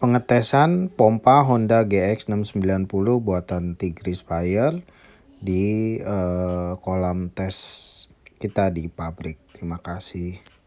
pengetesan pompa Honda GX690 buatan Tigris Fire di uh, kolam tes kita di pabrik. Terima kasih.